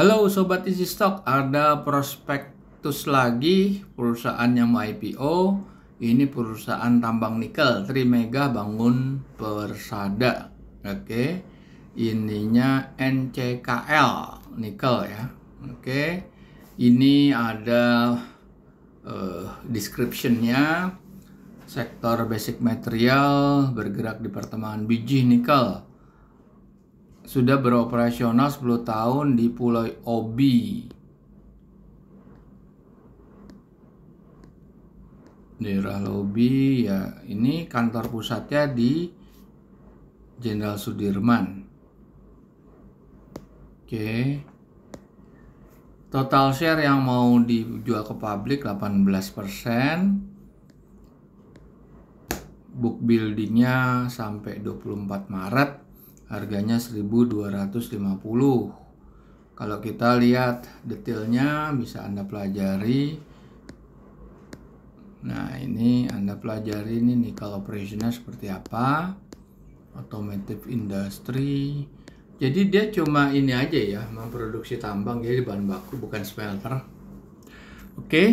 Halo Sobat Easy Stock, ada prospektus lagi perusahaan yang mau IPO. Ini perusahaan tambang nikel, Trimega Bangun Persada. Oke, ininya NCKL, nikel ya. Oke, ini ada uh, descriptionnya sektor basic material bergerak di pertemuan biji nikel sudah beroperasional 10 tahun di Pulau Obi. Daerah Lobi ya ini kantor pusatnya di Jenderal Sudirman. Oke. Total share yang mau dijual ke publik 18% book buildingnya sampai 24 Maret harganya 1250 kalau kita lihat detailnya bisa anda pelajari nah ini anda pelajari ini nikel operationnya seperti apa automotive industry jadi dia cuma ini aja ya memproduksi tambang jadi bahan baku bukan smelter oke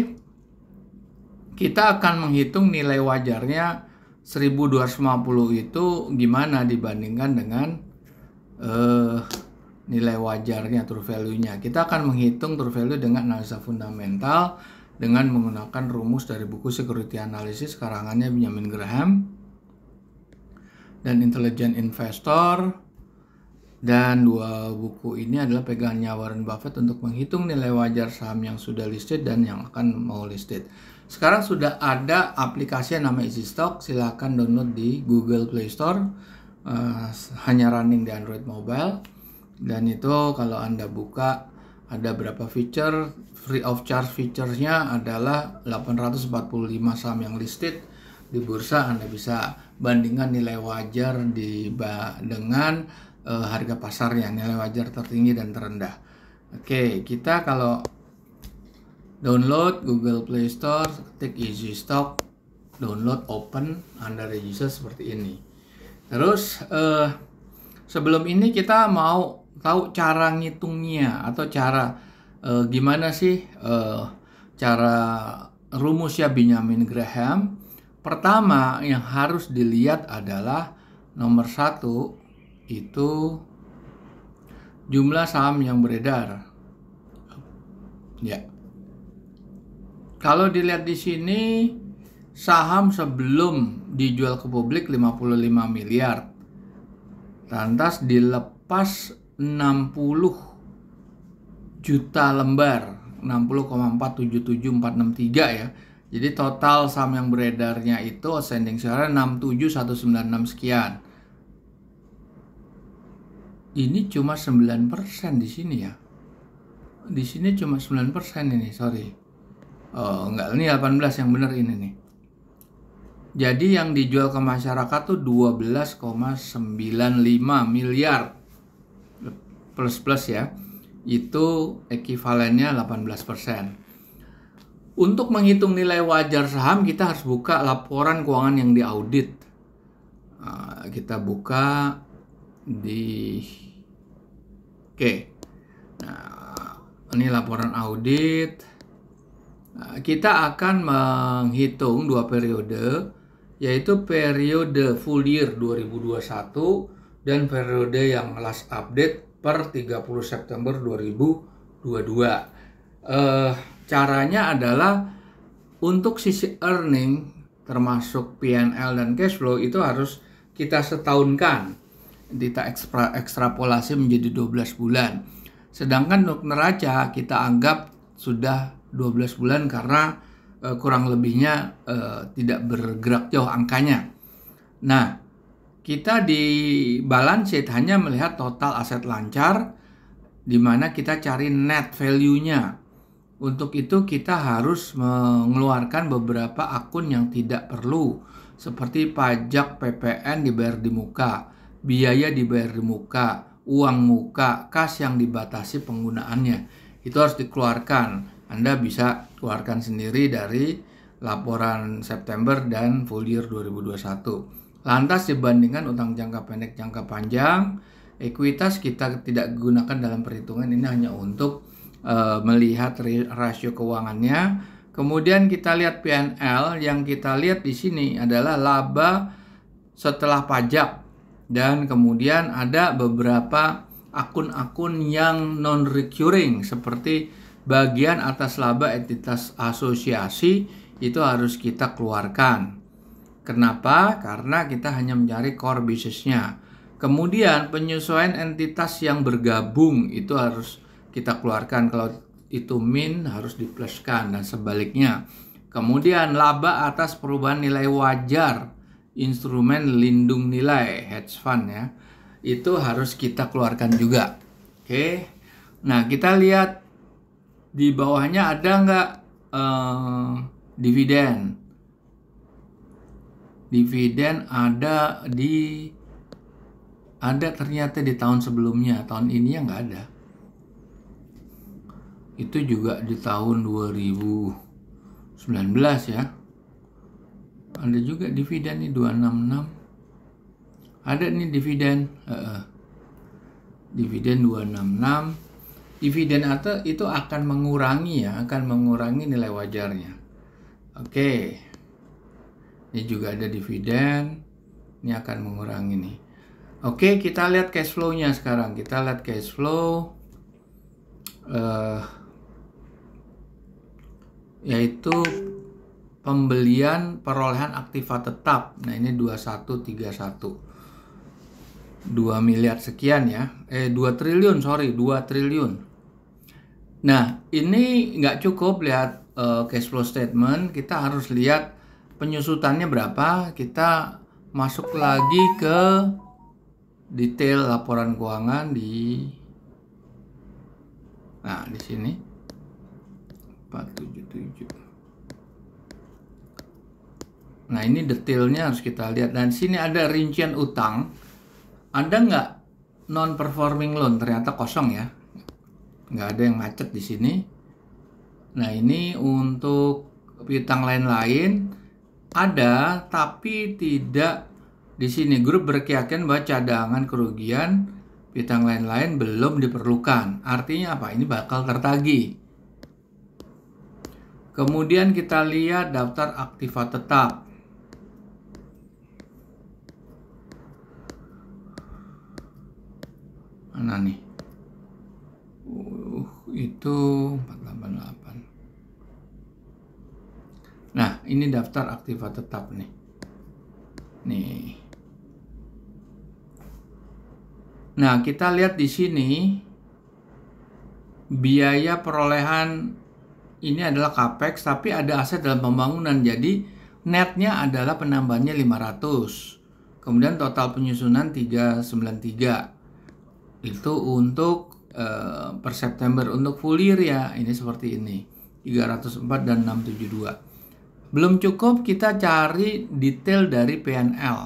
kita akan menghitung nilai wajarnya 1250 itu gimana dibandingkan dengan uh, nilai wajarnya true value-nya. Kita akan menghitung true value dengan analisa fundamental dengan menggunakan rumus dari buku Security Analysis karangannya Benjamin Graham dan Intelligent Investor dan dua buku ini adalah pegangannya Warren Buffett untuk menghitung nilai wajar saham yang sudah listed dan yang akan mau listed. Sekarang sudah ada aplikasi yang namanya EasyStock, Stock, silahkan download di Google Play Store uh, hanya running di Android Mobile dan itu kalau Anda buka ada berapa feature free of charge featuresnya adalah 845 saham yang listed di bursa Anda bisa bandingkan nilai wajar di dengan uh, harga pasarnya nilai wajar tertinggi dan terendah. Oke, okay, kita kalau download Google Play Store, ketik Easy Stock, download open, Anda register seperti ini. Terus eh, sebelum ini kita mau tahu cara ngitungnya atau cara eh, gimana sih eh, cara rumusnya Benjamin Graham. Pertama yang harus dilihat adalah nomor satu itu jumlah saham yang beredar. Ya. Kalau dilihat di sini saham sebelum dijual ke publik 55 miliar. Lantas dilepas 60 juta lembar, 60,477463 ya. Jadi total saham yang beredarnya itu ascending share 67196 sekian. Ini cuma 9% di sini ya. Di sini cuma 9% ini, sorry. Oh, enggak, ini 18 yang benar ini nih. Jadi yang dijual ke masyarakat tuh 12,95 miliar plus plus ya. Itu ekivalennya 18%. Untuk menghitung nilai wajar saham kita harus buka laporan keuangan yang diaudit. Ah, kita buka di Oke. Nah, ini laporan audit. Ah, kita akan menghitung dua periode yaitu periode full year 2021 dan periode yang last update per 30 September 2022. Eh, caranya adalah untuk sisi earning termasuk PNL dan cash flow itu harus kita setahunkan kita ekstra, ekstrapolasi menjadi 12 bulan. Sedangkan untuk neraca kita anggap sudah 12 bulan karena uh, kurang lebihnya uh, tidak bergerak jauh angkanya. Nah, kita di balance sheet hanya melihat total aset lancar di mana kita cari net value-nya. Untuk itu kita harus mengeluarkan beberapa akun yang tidak perlu seperti pajak PPN dibayar di muka, biaya dibayar di muka, uang muka, kas yang dibatasi penggunaannya. Itu harus dikeluarkan anda bisa keluarkan sendiri dari laporan September dan full year 2021. Lantas dibandingkan utang jangka pendek jangka panjang, ekuitas kita tidak gunakan dalam perhitungan ini hanya untuk e, melihat rasio keuangannya. Kemudian kita lihat PNL yang kita lihat di sini adalah laba setelah pajak dan kemudian ada beberapa akun-akun yang non recurring seperti bagian atas laba entitas asosiasi itu harus kita keluarkan. Kenapa? Karena kita hanya mencari core bisnisnya. Kemudian penyesuaian entitas yang bergabung itu harus kita keluarkan. Kalau itu min harus dipluskan dan sebaliknya. Kemudian laba atas perubahan nilai wajar instrumen lindung nilai hedge fund ya. Itu harus kita keluarkan juga. Oke. Nah, kita lihat di bawahnya ada nggak uh, dividen dividen ada di ada ternyata di tahun sebelumnya tahun ini ya nggak ada itu juga di tahun 2019 ya ada juga dividen nih 266 ada nih dividen uh, uh. dividen 266 dividen atau itu akan mengurangi ya, akan mengurangi nilai wajarnya. Oke. Ini juga ada dividen. Ini akan mengurangi nih. Oke, kita lihat cash flow-nya sekarang. Kita lihat cash flow uh, yaitu pembelian perolehan aktiva tetap. Nah, ini 2131. 2 miliar sekian ya. Eh 2 triliun, sorry, 2 triliun. Nah, ini nggak cukup lihat uh, cash flow statement, kita harus lihat penyusutannya berapa. Kita masuk lagi ke detail laporan keuangan di Nah, di sini 477. Nah, ini detailnya harus kita lihat. Dan sini ada rincian utang. Ada nggak non performing loan? Ternyata kosong ya nggak ada yang macet di sini nah ini untuk bintang lain-lain ada tapi tidak di sini grup berkeyakinan bahwa cadangan kerugian bintang lain-lain belum diperlukan artinya apa ini bakal tertagi kemudian kita lihat daftar aktiva tetap mana nih itu 488 nah ini daftar aktiva tetap nih nih nah kita lihat di sini biaya perolehan ini adalah capex tapi ada aset dalam pembangunan jadi netnya adalah penambahannya 500 kemudian total penyusunan 393 itu untuk Eh, per September untuk full year ya ini seperti ini 304 dan 672 belum cukup kita cari detail dari PNL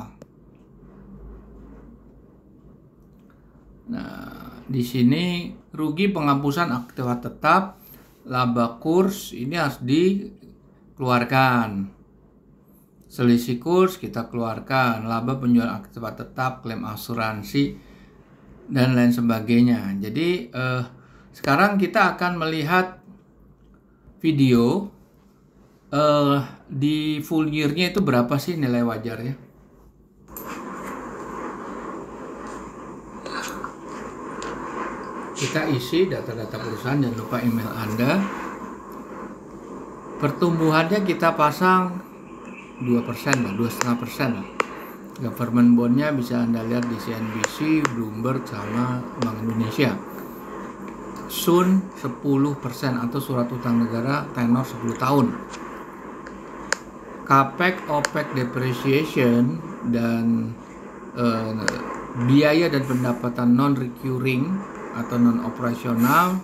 nah di sini rugi penghapusan aktiva tetap laba kurs ini harus dikeluarkan selisih kurs kita keluarkan laba penjualan aktiva tetap klaim asuransi dan lain sebagainya. Jadi eh, sekarang kita akan melihat video eh, di full year-nya itu berapa sih nilai wajarnya? Kita isi data-data perusahaan jangan lupa email Anda. Pertumbuhannya kita pasang 2% lah, 2,5% lah government bondnya bisa anda lihat di CNBC, Bloomberg sama Bank Indonesia Sun 10% atau surat utang negara tenor 10 tahun Capex, OPEC depreciation dan eh, biaya dan pendapatan non recurring atau non operasional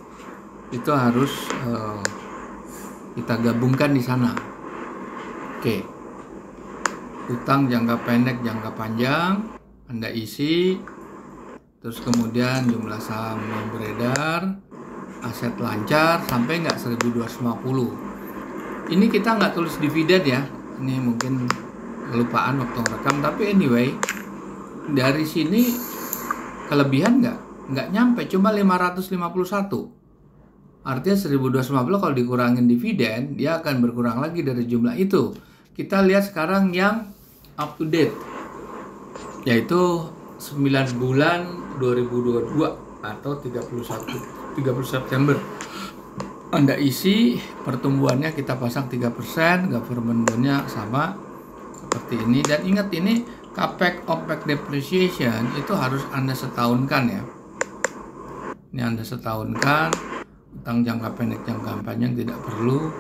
itu harus eh, kita gabungkan di sana. Oke. Okay utang jangka pendek jangka panjang anda isi terus kemudian jumlah saham yang beredar aset lancar sampai nggak 1250 ini kita nggak tulis dividen ya ini mungkin kelupaan waktu rekam tapi anyway dari sini kelebihan nggak nggak nyampe cuma 551 artinya 1250 kalau dikurangin dividen dia akan berkurang lagi dari jumlah itu kita lihat sekarang yang up to date yaitu 9 bulan 2022 atau 31 30 September Anda isi pertumbuhannya kita pasang 3% government bondnya sama seperti ini dan ingat ini capex opex depreciation itu harus Anda setahunkan ya ini Anda setahunkan tentang jangka pendek jangka panjang tidak perlu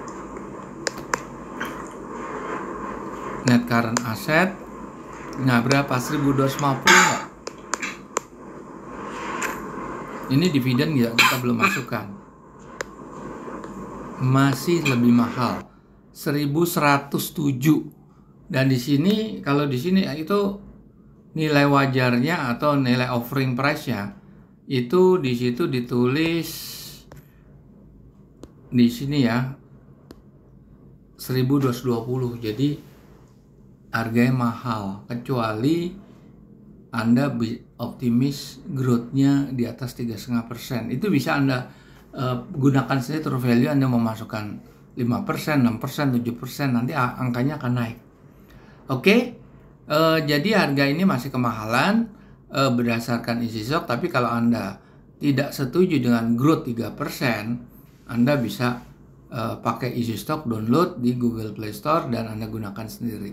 net current asset nah berapa 1250 enggak ini dividen ya kita belum masukkan masih lebih mahal 1107 dan di sini kalau di sini ya, itu nilai wajarnya atau nilai offering price-nya itu di situ ditulis di sini ya 1220 jadi harganya mahal kecuali Anda optimis growth-nya di atas 3,5%. Itu bisa Anda uh, gunakan saja true value Anda memasukkan 5%, 6%, 7%, nanti angkanya akan naik. Oke. Okay? Uh, eh, jadi harga ini masih kemahalan uh, berdasarkan isi sok, tapi kalau Anda tidak setuju dengan growth 3%, Anda bisa uh, pakai isi stock download di Google Play Store dan Anda gunakan sendiri.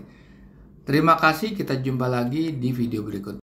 Terima kasih, kita jumpa lagi di video berikut.